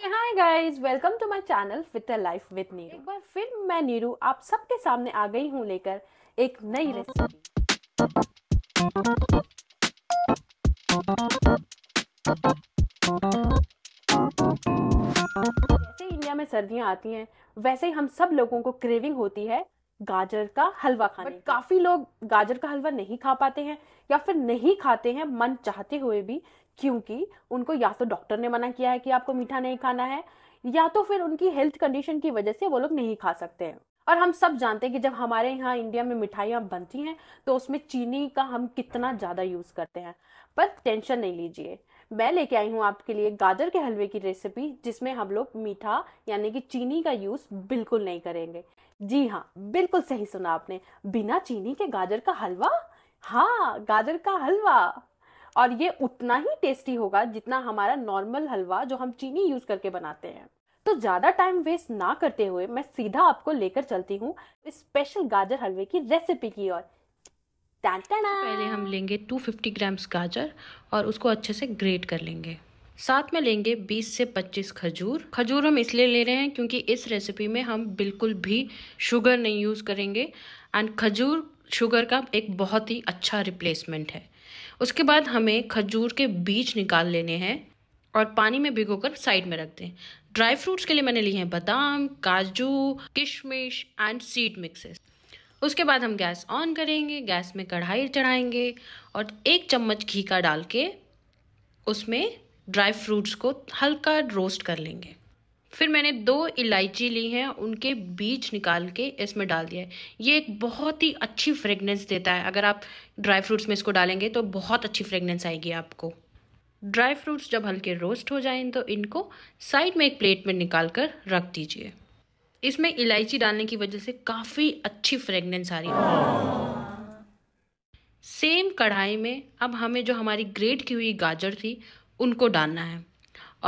Hi guys welcome to my channel life with Neeru एक बार फिर मैं नीरू आप सबके सामने आ गई हूँ लेकर एक नई रेसिपी हाँ। जैसे इंडिया में सर्दियाँ आती हैं वैसे ही हम सब लोगों को क्रेविंग होती है गाजर का हलवा खाने बट काफ़ी लोग गाजर का हलवा नहीं खा पाते हैं या फिर नहीं खाते हैं मन चाहते हुए भी क्योंकि उनको या तो डॉक्टर ने मना किया है कि आपको मीठा नहीं खाना है या तो फिर उनकी हेल्थ कंडीशन की वजह से वो लोग नहीं खा सकते हैं और हम सब जानते हैं कि जब हमारे यहाँ इंडिया में मिठाइयाँ बनती हैं तो उसमें चीनी का हम कितना ज़्यादा यूज़ करते हैं पर टेंशन नहीं लीजिए मैं लेके आई हूँ आपके लिए गाजर के हलवे की रेसिपी जिसमें हम लोग मीठा यानी कि चीनी का यूज़ बिल्कुल नहीं करेंगे जी हाँ बिल्कुल सही सुना आपने बिना चीनी के गाजर का हलवा हाँ गाजर का हलवा और ये उतना ही टेस्टी होगा जितना हमारा नॉर्मल हलवा जो हम चीनी यूज़ करके बनाते हैं तो ज़्यादा टाइम वेस्ट ना करते हुए मैं सीधा आपको लेकर चलती हूँ स्पेशल गाजर हलवे की रेसिपी की ओर पहले हम लेंगे 250 ग्राम्स गाजर और उसको अच्छे से ग्रेट कर लेंगे साथ में लेंगे 20 से 25 खजूर खजूर हम इसलिए ले रहे हैं क्योंकि इस रेसिपी में हम बिल्कुल भी शुगर नहीं यूज़ करेंगे एंड खजूर शुगर का एक बहुत ही अच्छा रिप्लेसमेंट है उसके बाद हमें खजूर के बीज निकाल लेने हैं और पानी में भिगोकर साइड में रख दें ड्राई फ्रूट्स के लिए मैंने लिए हैं बादाम काजू किशमिश एंड सीड मिक्सेस उसके बाद हम गैस ऑन करेंगे गैस में कढ़ाई चढ़ाएंगे और एक चम्मच घी का डाल के उसमें ड्राई फ्रूट्स को हल्का रोस्ट कर लेंगे फिर मैंने दो इलायची ली हैं उनके बीज निकाल के इसमें डाल दिया है ये एक बहुत ही अच्छी फ्रेगनेंस देता है अगर आप ड्राई फ्रूट्स में इसको डालेंगे तो बहुत अच्छी फ्रेगनेंस आएगी आपको ड्राई फ्रूट्स जब हल्के रोस्ट हो जाएं तो इनको साइड में एक प्लेट में निकाल कर रख दीजिए इसमें इलायची डालने की वजह से काफ़ी अच्छी फ्रेगनेंस आ रही है सेम कढ़ाई में अब हमें जो हमारी ग्रेट की हुई गाजर थी उनको डालना है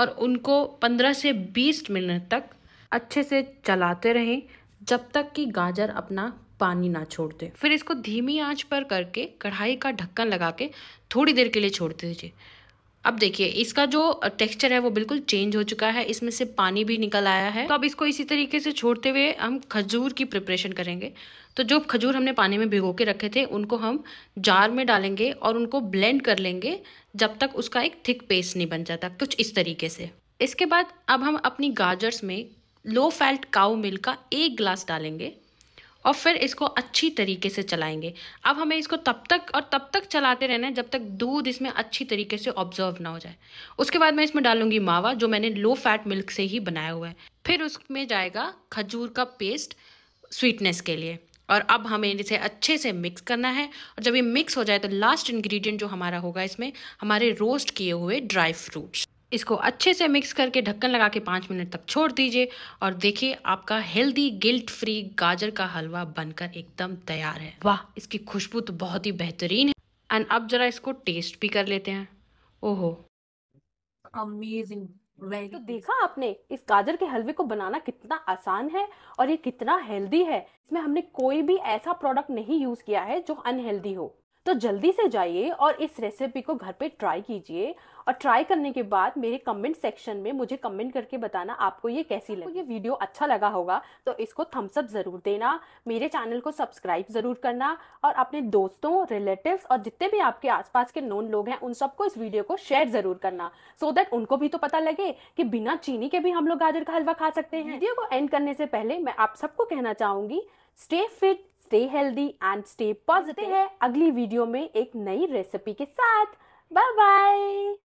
और उनको 15 से 20 मिनट तक अच्छे से चलाते रहें जब तक कि गाजर अपना पानी ना छोड़ दे फिर इसको धीमी आंच पर करके कढ़ाई का ढक्कन लगा के थोड़ी देर के लिए छोड़ दीजिए अब देखिए इसका जो टेक्सचर है वो बिल्कुल चेंज हो चुका है इसमें से पानी भी निकल आया है तो अब इसको इसी तरीके से छोड़ते हुए हम खजूर की प्रिपरेशन करेंगे तो जो खजूर हमने पानी में भिगो के रखे थे उनको हम जार में डालेंगे और उनको ब्लेंड कर लेंगे जब तक उसका एक थिक पेस्ट नहीं बन जाता कुछ इस तरीके से इसके बाद अब हम अपनी गाजर्स में लो फैल्ट काउ मिल्क का एक ग्लास डालेंगे और फिर इसको अच्छी तरीके से चलाएंगे अब हमें इसको तब तक और तब तक चलाते रहना है जब तक दूध इसमें अच्छी तरीके से ऑब्जर्व ना हो जाए उसके बाद मैं इसमें डालूंगी मावा जो मैंने लो फैट मिल्क से ही बनाया हुआ है फिर उसमें जाएगा खजूर का पेस्ट स्वीटनेस के लिए और अब हमें इसे अच्छे से मिक्स करना है और जब ये मिक्स हो जाए तो लास्ट इन्ग्रीडियंट जो हमारा होगा इसमें हमारे रोस्ट किए हुए ड्राई फ्रूट्स इसको अच्छे से मिक्स करके ढक्कन लगा के पाँच मिनट तक छोड़ दीजिए और देखिए आपका हेल्दी गिल्ट फ्री गाजर का हलवा बनकर एकदम तैयार है वाह इसकी खुशबू तो बहुत ही बेहतरीन है एंड अब जरा इसको टेस्ट भी कर लेते हैं ओहो अमेजिंग तो देखा आपने इस गाजर के हलवे को बनाना कितना आसान है और ये कितना हेल्दी है इसमें हमने कोई भी ऐसा प्रोडक्ट नहीं यूज किया है जो अनहेल्दी हो तो जल्दी से जाइए और इस रेसिपी को घर पे ट्राई कीजिए और ट्राई करने के बाद मेरे कमेंट सेक्शन में मुझे कमेंट करके बताना आपको ये कैसी लगी ये वीडियो अच्छा लगा होगा तो इसको थम्सअप ज़रूर देना मेरे चैनल को सब्सक्राइब ज़रूर करना और अपने दोस्तों रिलेटिव्स और जितने भी आपके आसपास के नोन लोग हैं उन सबको इस वीडियो को शेयर ज़रूर करना सो so उनको भी तो पता लगे की बिना चीनी के भी हम लोग गाजर का हलवा खा सकते हैं वीडियो को एंड करने से पहले मैं आप सबको कहना चाहूंगी stay fit stay healthy and stay positive है अगली वीडियो में एक नई रेसिपी के साथ बाय बाय